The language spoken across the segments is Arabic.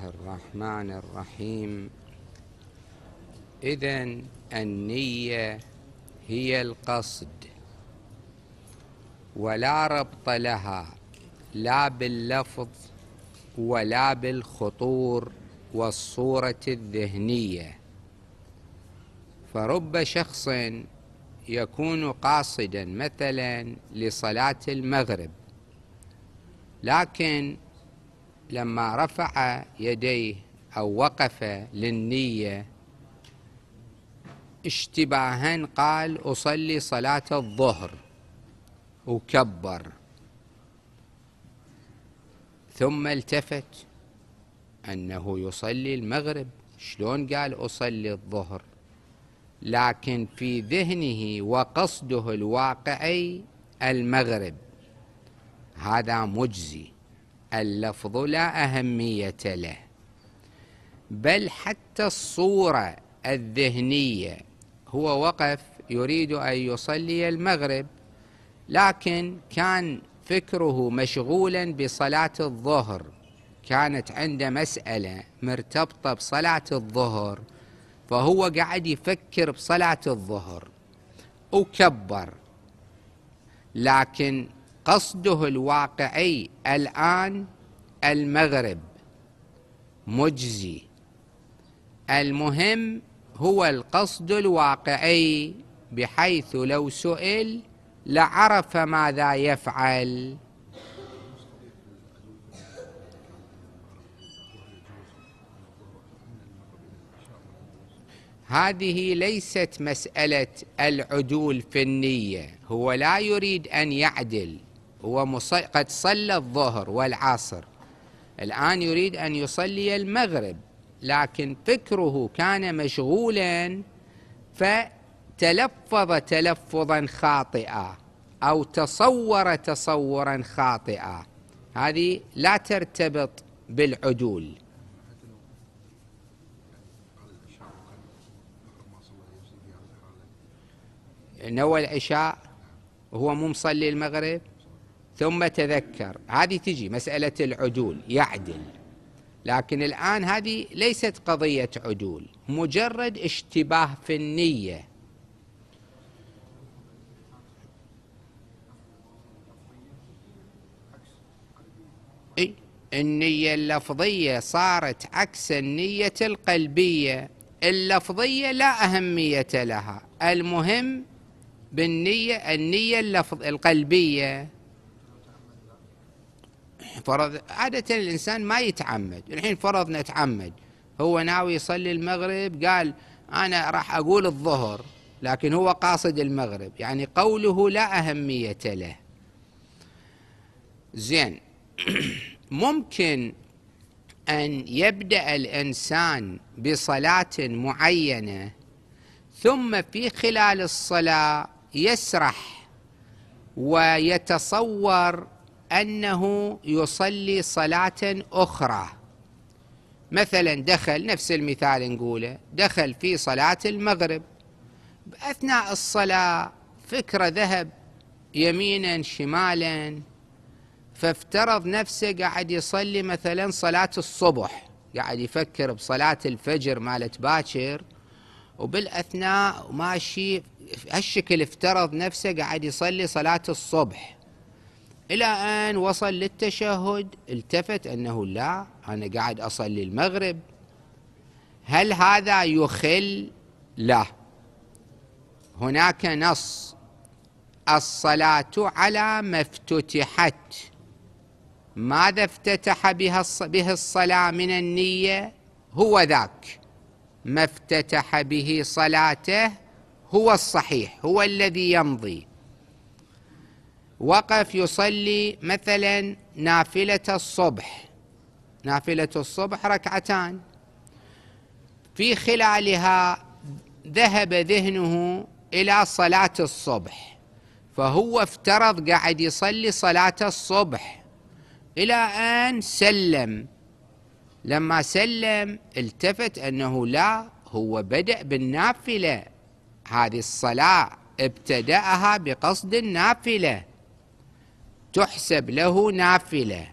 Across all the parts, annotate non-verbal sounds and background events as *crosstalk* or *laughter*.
الله الرحمن الرحيم إذا النية هي القصد ولا ربط لها لا باللفظ ولا بالخطور والصورة الذهنية فرب شخص يكون قاصدا مثلا لصلاة المغرب لكن لما رفع يديه أو وقف للنية اشتباها قال أصلي صلاة الظهر وكبر ثم التفت أنه يصلي المغرب شلون قال أصلي الظهر لكن في ذهنه وقصده الواقعي المغرب هذا مجزي اللفظ لا أهمية له بل حتى الصورة الذهنية هو وقف يريد أن يصلي المغرب لكن كان فكره مشغولا بصلاة الظهر كانت عنده مسألة مرتبطة بصلاة الظهر فهو قاعد يفكر بصلاة الظهر وكبر لكن قصده الواقعي الآن المغرب مجزي المهم هو القصد الواقعي بحيث لو سئل لعرف ماذا يفعل هذه ليست مسألة العدول في النية هو لا يريد أن يعدل هو قد صلى الظهر والعصر الآن يريد أن يصلي المغرب لكن فكره كان مشغولا فتلفظ تلفظا خاطئا أو تصور تصورا خاطئا هذه لا ترتبط بالعدول نوى العشاء هو مو مصلي المغرب ثم تذكر هذه تجي مسألة العدول يعدل لكن الآن هذه ليست قضية عدول مجرد اشتباه في النية النية اللفظية صارت عكس النية القلبية اللفظية لا أهمية لها المهم بالنية النية اللفظ القلبية فرض عادة الإنسان ما يتعمد الحين فرضنا تعمد هو ناوي يصلي المغرب قال أنا راح أقول الظهر لكن هو قاصد المغرب يعني قوله لا أهمية له زين *clears throat* ممكن أن يبدأ الإنسان بصلاة معينة ثم في خلال الصلاة يسرح ويتصور أنه يصلي صلاة أخرى مثلا دخل نفس المثال نقوله دخل في صلاة المغرب أثناء الصلاة فكرة ذهب يمينا شمالا فافترض نفسه قاعد يصلي مثلا صلاة الصبح قاعد يفكر بصلاة الفجر مالت باكر وبالأثناء ماشي هالشكل افترض نفسه قاعد يصلي صلاة الصبح إلى أن وصل للتشهد التفت أنه لا أنا قاعد أصلي المغرب هل هذا يخل؟ لا هناك نص الصلاة على ما افتتحت ماذا افتتح به الصلاة من النية هو ذاك ما افتتح به صلاته هو الصحيح هو الذي يمضي وقف يصلي مثلا نافلة الصبح نافلة الصبح ركعتان في خلالها ذهب ذهنه إلى صلاة الصبح فهو افترض قاعد يصلي صلاة الصبح إلى أن سلم لما سلم التفت أنه لا هو بدأ بالنافلة هذه الصلاة ابتدأها بقصد النافله تحسب له نافله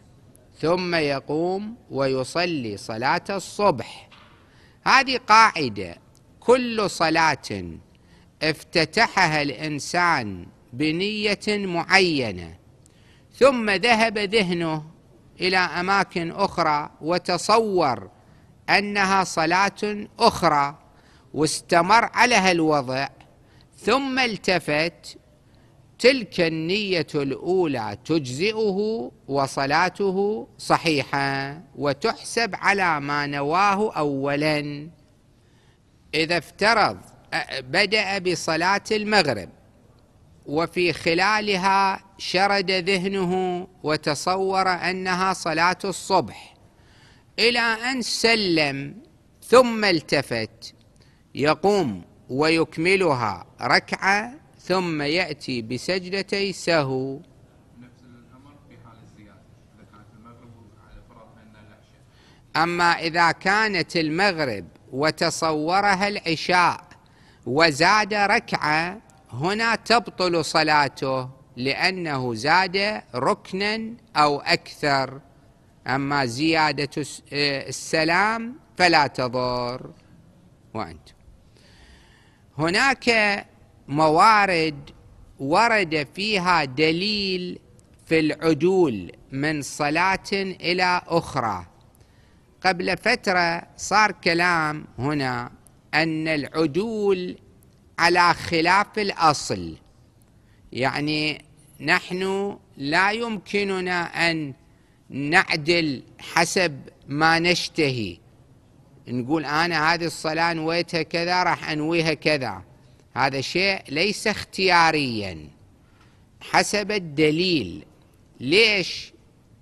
ثم يقوم ويصلي صلاه الصبح هذه قاعده كل صلاه افتتحها الانسان بنيه معينه ثم ذهب ذهنه الى اماكن اخرى وتصور انها صلاه اخرى واستمر على هالوضع ثم التفت تلك النية الأولى تجزئه وصلاته صحيحة وتحسب على ما نواه أولا إذا افترض بدأ بصلاة المغرب وفي خلالها شرد ذهنه وتصور أنها صلاة الصبح إلى أن سلم ثم التفت يقوم ويكملها ركعة ثم يأتي بسجدتي سهو أما إذا كانت المغرب وتصورها العشاء وزاد ركعة هنا تبطل صلاته لأنه زاد ركنا أو أكثر أما زيادة آه، السلام فلا تضر وأنت هناك موارد ورد فيها دليل في العدول من صلاة إلى أخرى قبل فترة صار كلام هنا أن العدول على خلاف الأصل يعني نحن لا يمكننا أن نعدل حسب ما نشتهي نقول أنا هذه الصلاة نويتها كذا راح أنويها كذا هذا شيء ليس اختياريا حسب الدليل ليش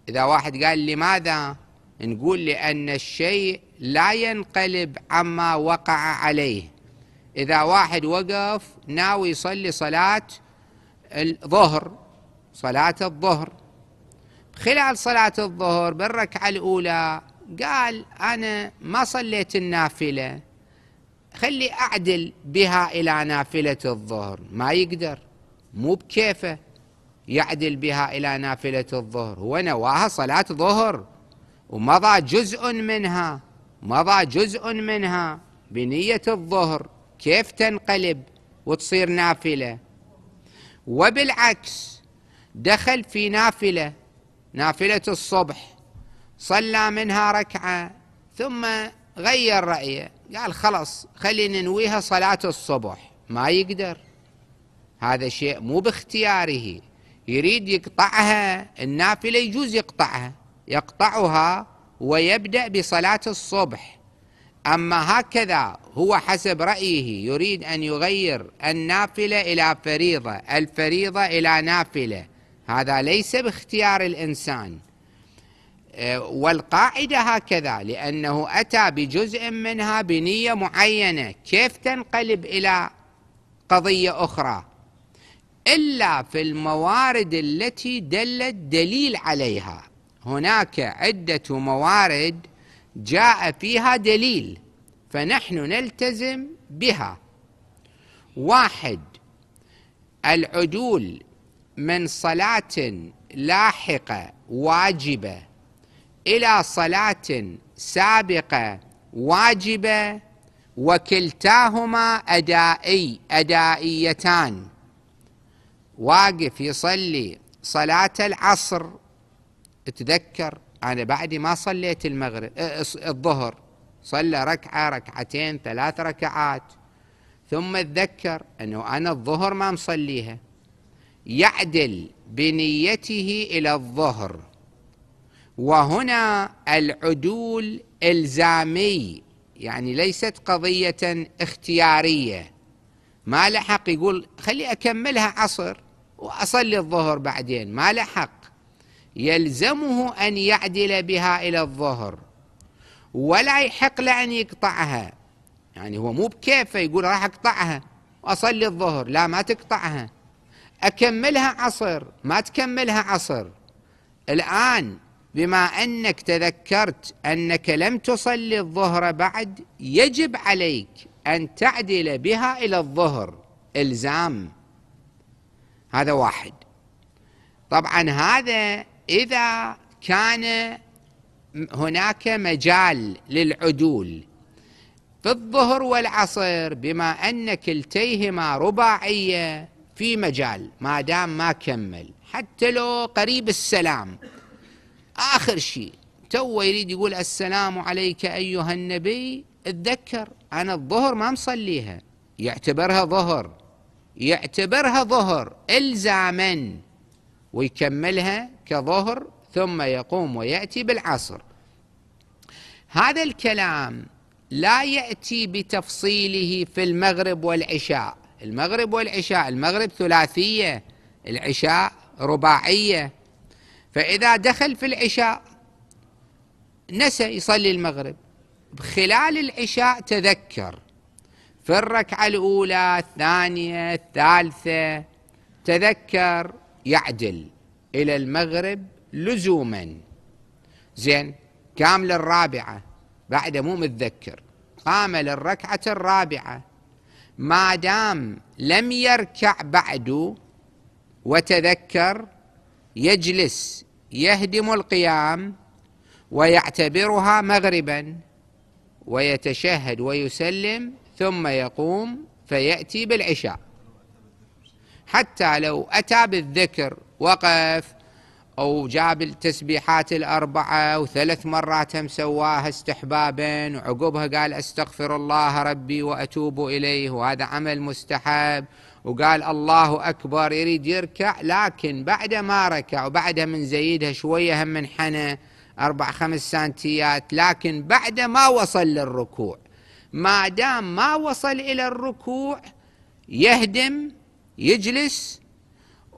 إذا واحد قال لماذا نقول لأن الشيء لا ينقلب عما وقع عليه إذا واحد وقف ناوي يصلي صلاة الظهر صلاة الظهر خلال صلاة الظهر بالركعة الأولى قال أنا ما صليت النافلة خلي أعدل بها إلى نافلة الظهر ما يقدر مو بكيفه يعدل بها إلى نافلة الظهر هو نواها صلاة ظهر ومضى جزء منها مضى جزء منها بنية الظهر كيف تنقلب وتصير نافلة وبالعكس دخل في نافلة نافلة الصبح صلى منها ركعة ثم غير رأيه قال خلاص خلينا ننويها صلاة الصبح ما يقدر هذا شيء مو باختياره يريد يقطعها النافلة يجوز يقطعها يقطعها ويبدأ بصلاة الصبح أما هكذا هو حسب رأيه يريد أن يغير النافلة إلى فريضة الفريضة إلى نافلة هذا ليس باختيار الإنسان آه، والقاعدة هكذا لأنه أتى بجزء منها بنية معينة كيف تنقلب إلى قضية أخرى إلا في الموارد التي دل الدليل عليها هناك عدة موارد جاء فيها دليل فنحن نلتزم بها واحد العدول من صلاة لاحقة واجبة الى صلاه سابقه واجبه وكلتاهما ادائي ادائيتان واقف يصلي صلاه العصر تذكر انا بعد ما صليت المغرب الظهر صلى ركعه ركعتين ثلاث ركعات ثم اتذكر انه انا الظهر ما مصليها يعدل بنيته الى الظهر وهنا العدول الزامي يعني ليست قضيه اختياريه ما لحق يقول خلي اكملها عصر واصلي الظهر بعدين ما لحق يلزمه ان يعدل بها الى الظهر ولا يحق له ان يقطعها يعني هو مو بكيفه يقول راح اقطعها واصلي الظهر لا ما تقطعها اكملها عصر ما تكملها عصر الان بما أنك تذكرت أنك لم تصلي الظهر بعد يجب عليك أن تعدل بها إلى الظهر إلزام هذا واحد طبعا هذا إذا كان هناك مجال للعدول في الظهر والعصر بما أن كلتيهما رباعية في مجال ما دام ما كمل حتى لو قريب السلام آخر شيء تو يريد يقول السلام عليك أيها النبي اتذكر أنا الظهر ما مصليها يعتبرها ظهر يعتبرها ظهر إلزاما ويكملها كظهر ثم يقوم ويأتي بالعصر هذا الكلام لا يأتي بتفصيله في المغرب والعشاء المغرب والعشاء المغرب ثلاثية العشاء رباعية فإذا دخل في العشاء نسى يصلي المغرب خلال العشاء تذكر في الركعة الأولى الثانية الثالثة تذكر يعدل إلى المغرب لزوما زين كامل الرابعة بعد مو متذكر قام للركعة الرابعة ما دام لم يركع بعد وتذكر يجلس يهدم القيام ويعتبرها مغربا ويتشهد ويسلم ثم يقوم فياتي بالعشاء حتى لو اتى بالذكر وقف او جاب التسبيحات الاربعه وثلاث مرات هم سواها استحبابا وعقبها قال استغفر الله ربي واتوب اليه وهذا عمل مستحب وقال الله أكبر يريد يركع لكن بعد ما ركع وبعدها من زيدها شوية هم من حنى أربع خمس سنتيات لكن بعد ما وصل للركوع ما دام ما وصل إلى الركوع يهدم يجلس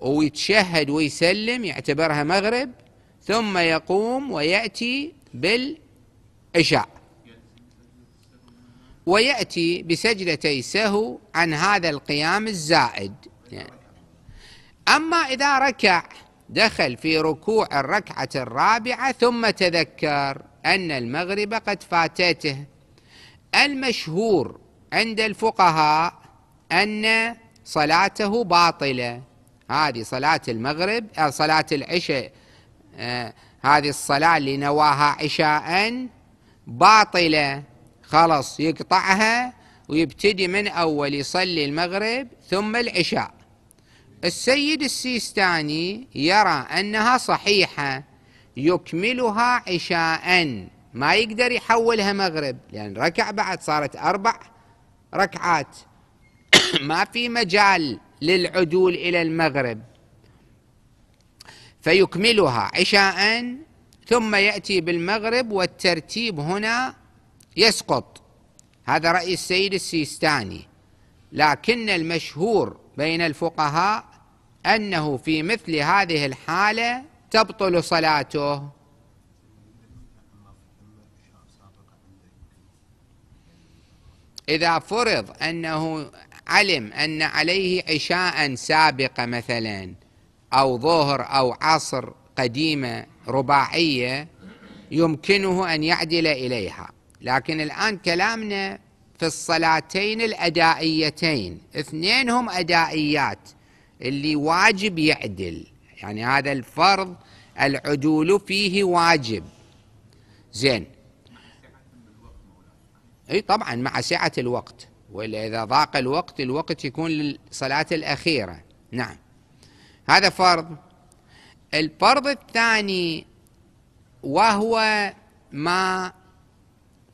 ويتشهد ويسلم يعتبرها مغرب ثم يقوم ويأتي بالعشاء ويأتي بسجدتي سهو عن هذا القيام الزائد يعني أما إذا ركع دخل في ركوع الركعة الرابعة ثم تذكر أن المغرب قد فاتته المشهور عند الفقهاء أن صلاته باطلة هذه صلاة المغرب صلاة العشاء آه، هذه الصلاة اللي نواها عشاء باطلة خلاص يقطعها ويبتدي من أول يصلي المغرب ثم العشاء السيد السيستاني يرى أنها صحيحة يكملها عشاء ما يقدر يحولها مغرب لأن ركع بعد صارت أربع ركعات *coughs* ما في مجال للعدول إلى المغرب فيكملها عشاء ثم يأتي بالمغرب والترتيب هنا يسقط هذا رأي السيد السيستاني لكن المشهور بين الفقهاء أنه في مثل هذه الحالة تبطل صلاته إذا فرض أنه علم أن عليه عشاء سابقة مثلا أو ظهر أو عصر قديمة رباعية يمكنه أن يعدل إليها لكن الآن كلامنا في الصلاتين الأدائيتين اثنين هم أدائيات اللي واجب يعدل يعني هذا الفرض العدول فيه واجب زين اي طبعا مع سعة الوقت ولا إذا ضاق الوقت الوقت يكون للصلاة الأخيرة نعم هذا فرض الفرض الثاني وهو ما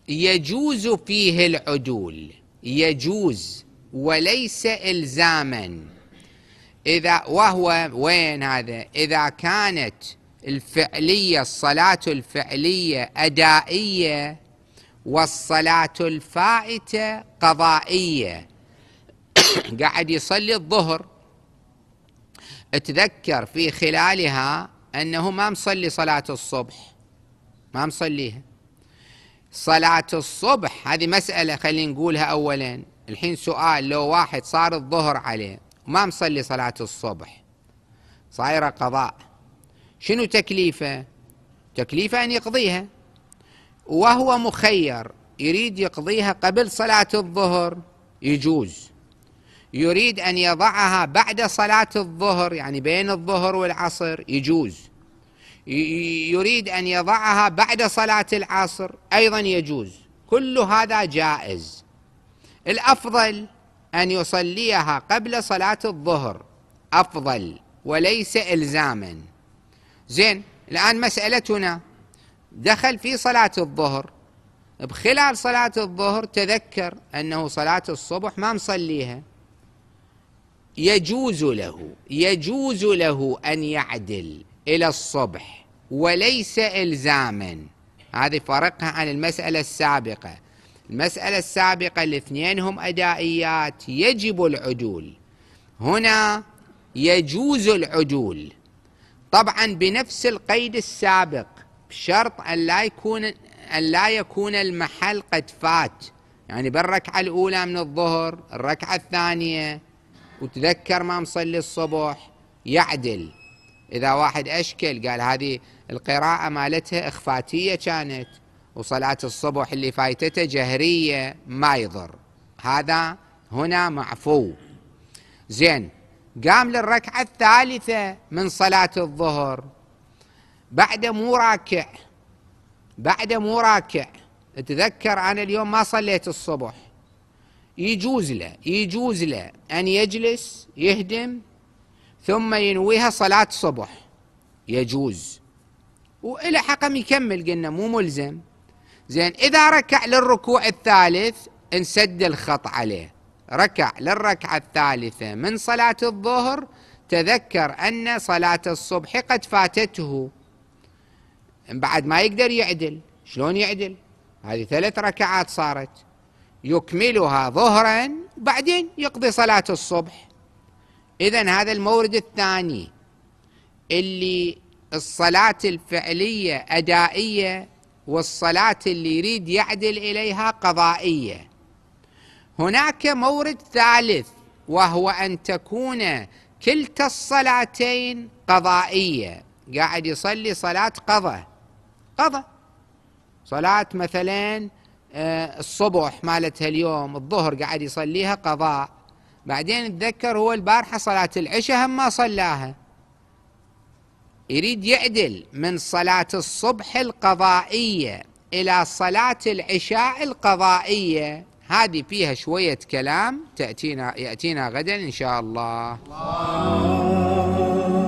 يجوز فيه العدول يجوز وليس إلزاما إذا وهو وين هذا إذا كانت الفعلية الصلاة الفعلية أدائية والصلاة الفائتة قضائية *coughs* قاعد يصلي الظهر تذكر في خلالها أنه ما مصلي صلاة الصبح ما مصليها صلاة الصبح هذه مسألة خلينا نقولها أولا الحين سؤال لو واحد صار الظهر عليه ما مصلي صلاة الصبح صايرة قضاء شنو تكليفه تكليفه أن يقضيها وهو مخير يريد يقضيها قبل صلاة الظهر يجوز يريد أن يضعها بعد صلاة الظهر يعني بين الظهر والعصر يجوز يريد أن يضعها بعد صلاة العصر أيضا يجوز كل هذا جائز الأفضل أن يصليها قبل صلاة الظهر أفضل وليس إلزاما زين الآن مسألتنا دخل في صلاة الظهر بخلال صلاة الظهر تذكر أنه صلاة الصبح ما مصليها يجوز له يجوز له أن يعدل إلى الصبح وليس إلزاما هذه فرقها عن المسألة السابقة المسألة السابقة الاثنين هم أدائيات يجب العدول هنا يجوز العدول طبعا بنفس القيد السابق بشرط أن لا يكون أن لا يكون المحل قد فات يعني بالركعة الأولى من الظهر الركعة الثانية وتذكر ما مصلي الصبح يعدل إذا واحد أشكل قال هذه القراءة مالتها إخفاتية كانت وصلاة الصبح اللي فايتته جهرية ما يضر هذا هنا معفو زين قام للركعة الثالثة من صلاة الظهر بعد مو راكع بعد مو راكع تذكر أنا اليوم ما صليت الصبح يجوز له يجوز له أن يجلس يهدم ثم ينويها صلاة صبح يجوز وإلى حقم يكمل قلنا مو ملزم زين إذا ركع للركوع الثالث نسد الخط عليه ركع للركعة الثالثة من صلاة الظهر تذكر أن صلاة الصبح قد فاتته بعد ما يقدر يعدل شلون يعدل هذه ثلاث ركعات صارت يكملها ظهرا بعدين يقضي صلاة الصبح إذا هذا المورد الثاني اللي الصلاة الفعلية أدائية والصلاة اللي يريد يعدل إليها قضائية هناك مورد ثالث وهو أن تكون كلتا الصلاتين قضائية قاعد يصلي صلاة قضاء قضاء صلاة مثلا آه، الصبح مالتها اليوم الظهر قاعد يصليها قضاء بعدين تذكر هو البارحة صلاة العشاء هم ما صلاها يريد يعدل من صلاة الصبح القضائية إلى صلاة العشاء القضائية هذه فيها شوية كلام تأتينا يأتينا غدا إن شاء الله, الله.